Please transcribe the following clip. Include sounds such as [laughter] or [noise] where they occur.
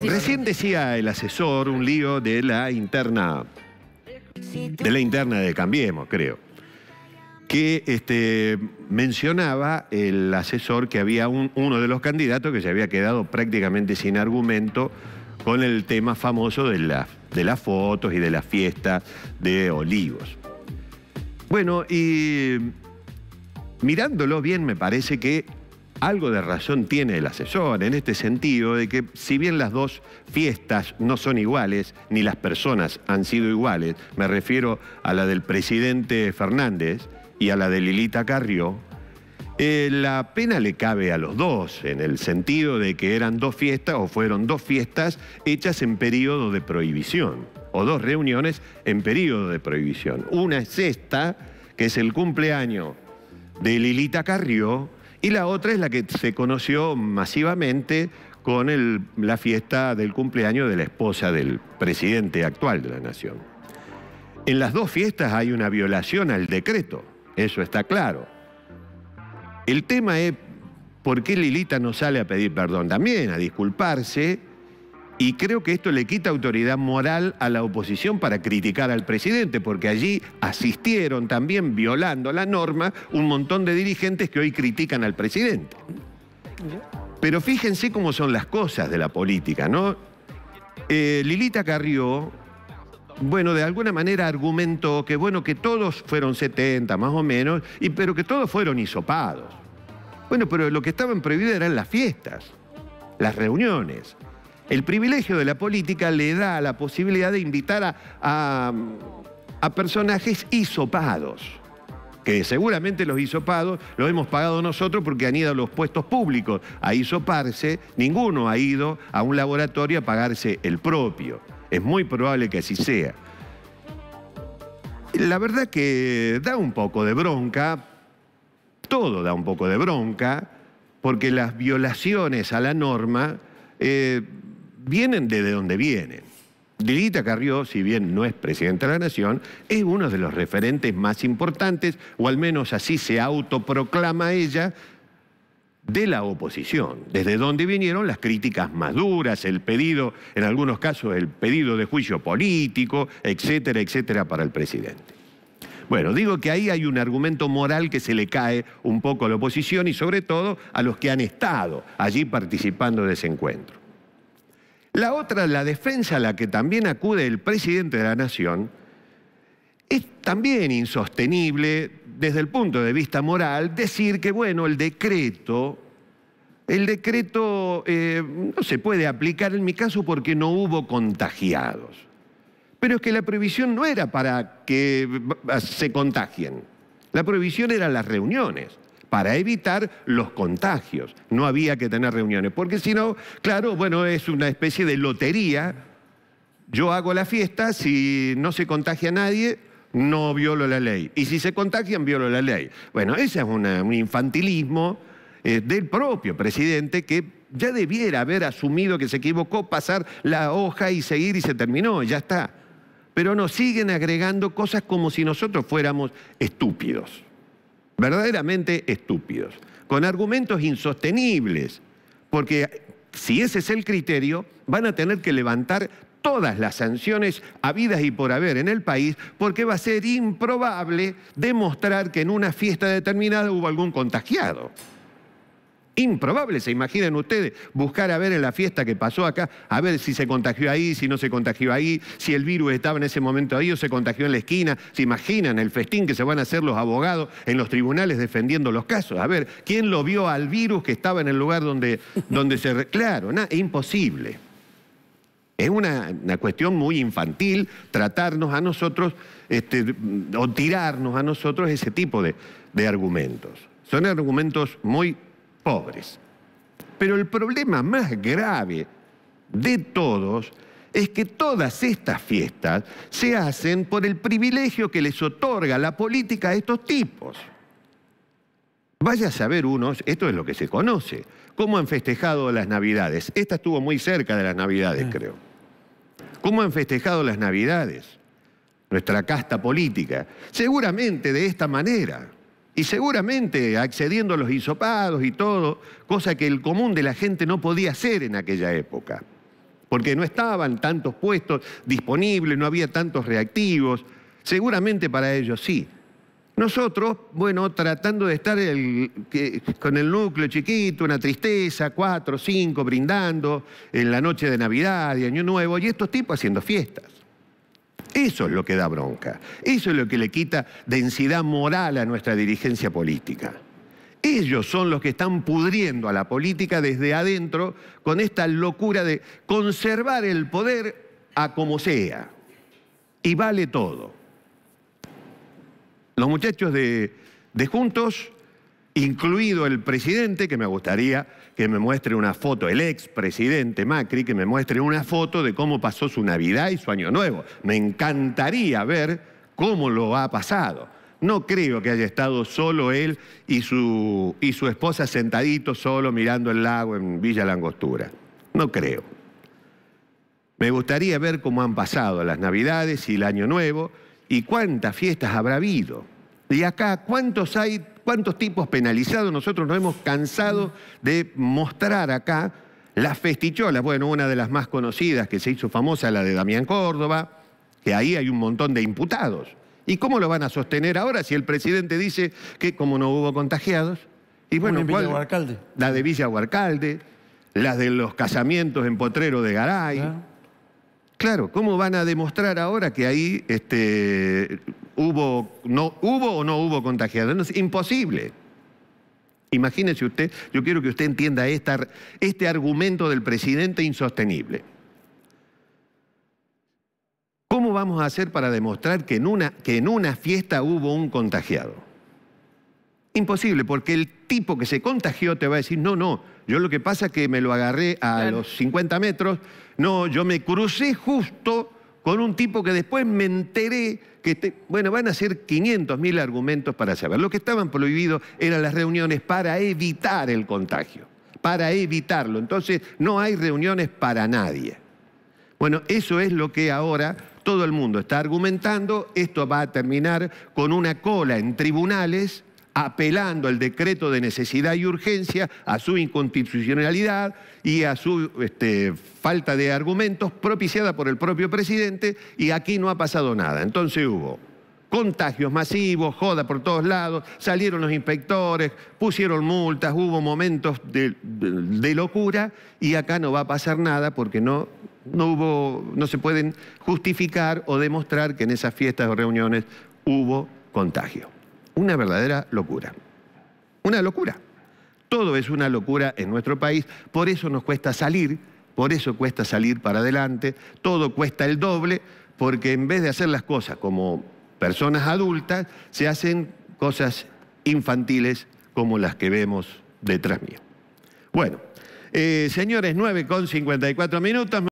Recién decía el asesor un lío de la interna, de la interna de Cambiemos, creo, que este, mencionaba el asesor que había uno de los candidatos que se había quedado prácticamente sin argumento con el tema famoso de, la, de las fotos y de la fiesta de olivos. Bueno, y mirándolo bien me parece que algo de razón tiene el asesor en este sentido de que si bien las dos fiestas no son iguales, ni las personas han sido iguales, me refiero a la del presidente Fernández y a la de Lilita Carrió, eh, la pena le cabe a los dos, en el sentido de que eran dos fiestas o fueron dos fiestas hechas en periodo de prohibición, o dos reuniones en periodo de prohibición. Una es esta, que es el cumpleaños de Lilita Carrió, y la otra es la que se conoció masivamente con la fiesta del cumpleaños de la esposa del presidente actual de la nación. En las dos fiestas hay una violación al decreto, eso está claro. El tema es por qué Lilita no sale a pedir perdón también, a disculparse y creo que esto le quita autoridad moral a la oposición para criticar al presidente, porque allí asistieron también, violando la norma, un montón de dirigentes que hoy critican al presidente. Pero fíjense cómo son las cosas de la política, ¿no? Eh, Lilita Carrió, bueno, de alguna manera argumentó que, bueno, que todos fueron 70 más o menos, y, pero que todos fueron hisopados. Bueno, pero lo que estaban prohibidos eran las fiestas, las reuniones. El privilegio de la política le da la posibilidad de invitar a, personajes hisopados, que seguramente los hisopados los hemos pagado nosotros porque han ido a los puestos públicos a hisoparse, ninguno ha ido a un laboratorio a pagarse el propio. Es muy probable que así sea. La verdad que da un poco de bronca, todo da un poco de bronca, porque las violaciones a la norma eh, vienen desde donde vienen. Lilita Carrió, si bien no es presidenta de la Nación, es uno de los referentes más importantes, o al menos así se autoproclama ella, de la oposición, desde donde vinieron las críticas más duras, el pedido, en algunos casos el pedido de juicio político, etcétera, etcétera, para el presidente. Bueno, digo que ahí hay un argumento moral que se le cae un poco a la oposición y sobre todo a los que han estado allí participando de ese encuentro. La otra, la defensa a la que también acude el presidente de la Nación, es también insostenible desde el punto de vista moral decir que, bueno, el decreto, el decreto eh, no se puede aplicar en mi caso porque no hubo contagiados. Pero es que la prohibición no era para que se contagien. La prohibición era las reuniones para evitar los contagios. No había que tener reuniones, porque si no, claro, bueno, es una especie de lotería. Yo hago la fiesta, si no se contagia nadie, no violo la ley. Y si se contagian, violo la ley. Bueno, ese es un infantilismo eh, del propio presidente que ya debiera haber asumido que se equivocó, pasar la hoja y seguir y se terminó, ya está. Pero nos siguen agregando cosas como si nosotros fuéramos estúpidos verdaderamente estúpidos, con argumentos insostenibles, porque si ese es el criterio, van a tener que levantar todas las sanciones habidas y por haber en el país, porque va a ser improbable demostrar que en una fiesta determinada hubo algún contagiado. Improbable, se imaginan ustedes, buscar a ver en la fiesta que pasó acá, a ver si se contagió ahí, si no se contagió ahí, si el virus estaba en ese momento ahí o se contagió en la esquina. ¿Se imaginan el festín que se van a hacer los abogados en los tribunales defendiendo los casos? A ver, ¿quién lo vio al virus que estaba en el lugar donde, [laughs] donde se... Claro, na, es imposible. Es una, cuestión muy infantil tratarnos a nosotros este, o tirarnos a nosotros ese tipo de, de argumentos. Son argumentos muy pero el problema más grave de todos es que todas estas fiestas se hacen por el privilegio que les otorga la política a estos tipos. Vaya a saber unos, esto es lo que se conoce, cómo han festejado las Navidades. Esta estuvo muy cerca de las Navidades, eh. creo. ¿Cómo han festejado las Navidades? Nuestra casta política. Seguramente de esta manera. Y seguramente accediendo a los hisopados y todo, cosa que el común de la gente no podía hacer en aquella época, porque no estaban tantos puestos disponibles, no había tantos reactivos. Seguramente para ellos sí. Nosotros, bueno, tratando de estar con el núcleo chiquito, una tristeza, cuatro, cinco, brindando en la noche de Navidad y Año Nuevo, y estos tipos haciendo fiestas. Eso es lo que da bronca. Eso es lo que le quita densidad moral a nuestra dirigencia política. Ellos son los que están pudriendo a la política desde adentro con esta locura de conservar el poder a como sea. Y vale todo. Los muchachos de, de Juntos incluido el presidente, que me gustaría que me muestre una foto, el ex presidente Macri, que me muestre una foto de cómo pasó su Navidad y su Año Nuevo. Me encantaría ver cómo lo ha pasado. No creo que haya estado solo él y su, y su esposa sentaditos solo mirando el lago en Villa Langostura. No creo. Me gustaría ver cómo han pasado las Navidades y el Año Nuevo y cuántas fiestas habrá habido. Y acá, ¿cuántos hay ¿Cuántos tipos penalizados? Nosotros nos hemos cansado de mostrar acá las festicholas. Bueno, una de las más conocidas que se hizo famosa, la de Damián Córdoba, que ahí hay un montón de imputados. ¿Y cómo lo van a sostener ahora si el presidente dice que como no hubo contagiados? Y bueno, La de Villa Huarcalde, las de los casamientos en Potrero de Garay. Claro, ¿cómo van a demostrar ahora que ahí este, hubo, no, ¿hubo o no hubo contagiados? es imposible. Imagínese usted, yo quiero que usted entienda este argumento del presidente insostenible. ¿Cómo vamos a hacer para demostrar que en una, que en una fiesta hubo un contagiado? Imposible, porque el tipo que se contagió te va a decir, no, no, yo lo que pasa es que me lo agarré a los 50 metros, no, yo me crucé justo con un tipo que después me enteré bueno, van a ser 500.000 argumentos para saber. Lo que estaban prohibidos eran las reuniones para evitar el contagio, para evitarlo. Entonces, no hay reuniones para nadie. Bueno, eso es lo que ahora todo el mundo está argumentando. Esto va a terminar con una cola en tribunales apelando al decreto de necesidad y urgencia, a su inconstitucionalidad y a su este, falta de argumentos propiciada por el propio presidente y aquí no ha pasado nada. Entonces hubo contagios masivos, joda por todos lados, salieron los inspectores, pusieron multas, hubo momentos de, locura y acá no va a pasar nada porque no, no, hubo, no se pueden justificar o demostrar que en esas fiestas o reuniones hubo contagio. Una verdadera locura. Una locura. Todo es una locura en nuestro país, por eso nos cuesta salir, por eso cuesta salir para adelante, todo cuesta el doble, porque en vez de hacer las cosas como personas adultas, se hacen cosas infantiles como las que vemos detrás mío. Bueno, eh, señores, 9 con 54 minutos.